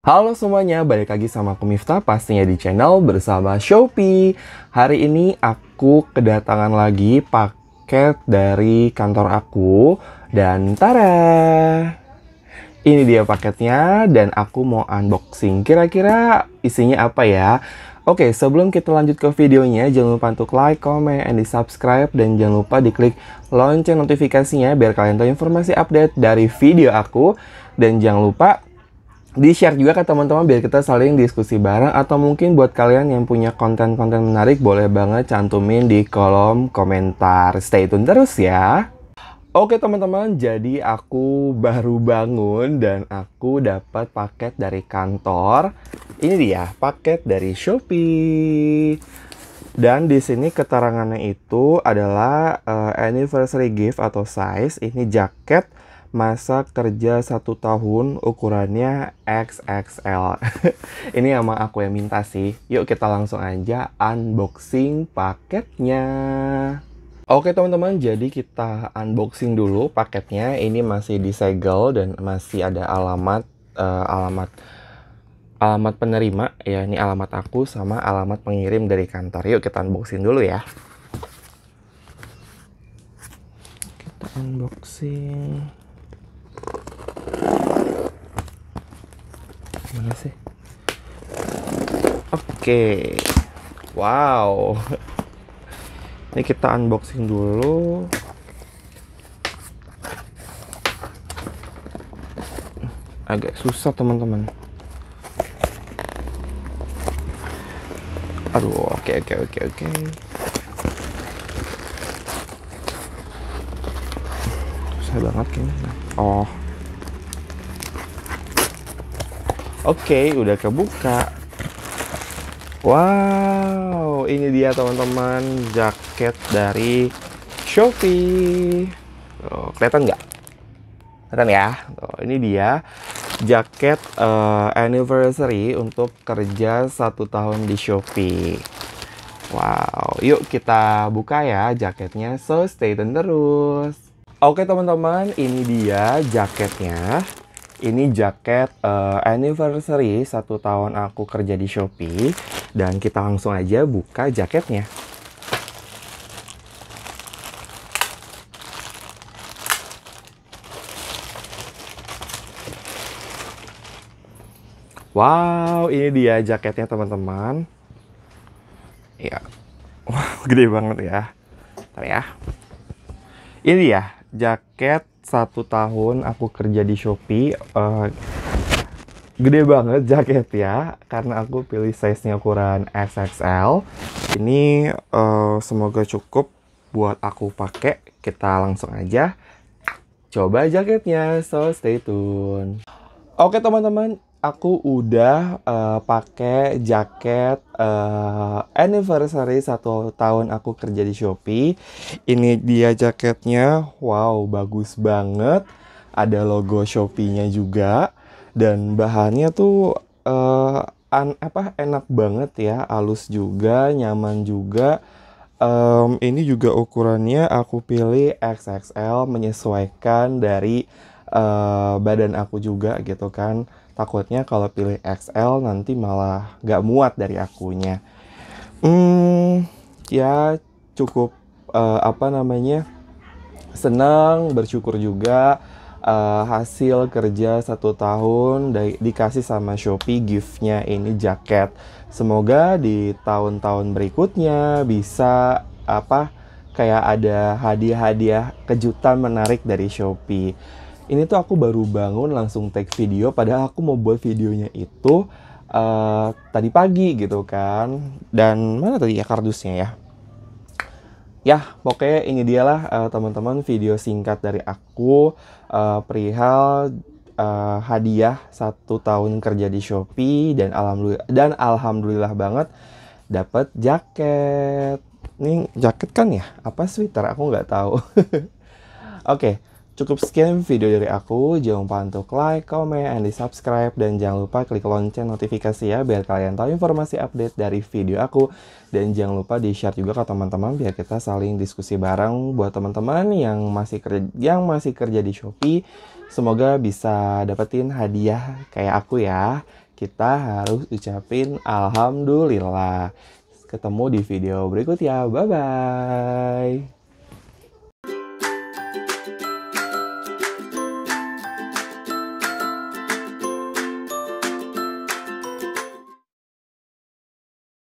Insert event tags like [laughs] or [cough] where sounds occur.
Halo semuanya, balik lagi sama aku Miftah pastinya di channel bersama Shopee. Hari ini aku kedatangan lagi paket dari kantor aku dan tara. Ini dia paketnya dan aku mau unboxing. Kira-kira isinya apa ya? Oke, sebelum kita lanjut ke videonya, jangan lupa untuk like, comment, and di subscribe. Dan jangan lupa diklik lonceng notifikasinya biar kalian tahu informasi update dari video aku. Dan jangan lupa di share juga ke teman-teman biar kita saling diskusi bareng atau mungkin buat kalian yang punya konten-konten menarik boleh banget cantumin di kolom komentar. Stay tune terus ya. Oke teman-teman, jadi aku baru bangun dan aku dapat paket dari kantor. Ini dia paket dari Shopee. Dan di sini keterangannya itu adalah uh, anniversary gift atau size. Ini jaket masa kerja satu tahun ukurannya XXL. [laughs] Ini sama aku yang minta sih. Yuk kita langsung aja unboxing paketnya. Oke teman-teman, jadi kita unboxing dulu paketnya. Ini masih disegel dan masih ada alamat uh, alamat alamat penerima ya. Ini alamat aku sama alamat pengirim dari kantor. Yuk kita unboxing dulu ya. Kita unboxing. mana sih oke okay. wow ini kita unboxing dulu agak susah teman-teman aduh oke okay, oke okay, oke okay, oke okay. susah banget kayaknya oh Oke, okay, udah kebuka. Wow, ini dia teman-teman jaket dari Shopee. Oh, kelihatan nggak? Kelihatan ya? Oh, ini dia jaket uh, anniversary untuk kerja satu tahun di Shopee. Wow, yuk kita buka ya jaketnya. So stay tune terus. Oke teman-teman, ini dia jaketnya. Ini jaket uh, anniversary satu tahun aku kerja di Shopee dan kita langsung aja buka jaketnya. Wow, ini dia jaketnya teman-teman. Ya, wow, [laughs] gede banget ya. Ntar ya. Ini dia jaket satu tahun aku kerja di Shopee uh, gede banget jaket ya karena aku pilih size nya ukuran XXL ini uh, semoga cukup buat aku pakai kita langsung aja coba jaketnya so stay tune oke teman-teman aku udah uh, pakai jaket uh, anniversary satu tahun aku kerja di Shopee. Ini dia jaketnya, wow bagus banget. Ada logo Shopee-nya juga dan bahannya tuh uh, an apa enak banget ya, halus juga, nyaman juga. Um, ini juga ukurannya aku pilih XXL menyesuaikan dari uh, badan aku juga gitu kan takutnya kalau pilih XL nanti malah gak muat dari akunya hmm ya cukup uh, apa namanya senang bersyukur juga uh, hasil kerja satu tahun di dikasih sama Shopee giftnya ini jaket semoga di tahun-tahun berikutnya bisa apa kayak ada hadiah-hadiah kejutan menarik dari Shopee ini tuh aku baru bangun langsung take video padahal aku mau buat videonya itu uh, tadi pagi gitu kan dan mana tadi ya kardusnya ya ya pokoknya ini dialah uh, eh, teman-teman video singkat dari aku uh, perihal uh, hadiah satu tahun kerja di Shopee dan alhamdulillah dan alhamdulillah banget dapat jaket Nih jaket kan ya apa sweater aku nggak tahu [laughs] oke okay Cukup sekian video dari aku. Jangan lupa untuk like, comment, and di subscribe. Dan jangan lupa klik lonceng notifikasi ya biar kalian tahu informasi update dari video aku. Dan jangan lupa di-share juga ke teman-teman biar kita saling diskusi bareng buat teman-teman yang masih kerja yang masih kerja di Shopee. Semoga bisa dapetin hadiah kayak aku ya. Kita harus ucapin alhamdulillah. Ketemu di video berikut ya. Bye bye.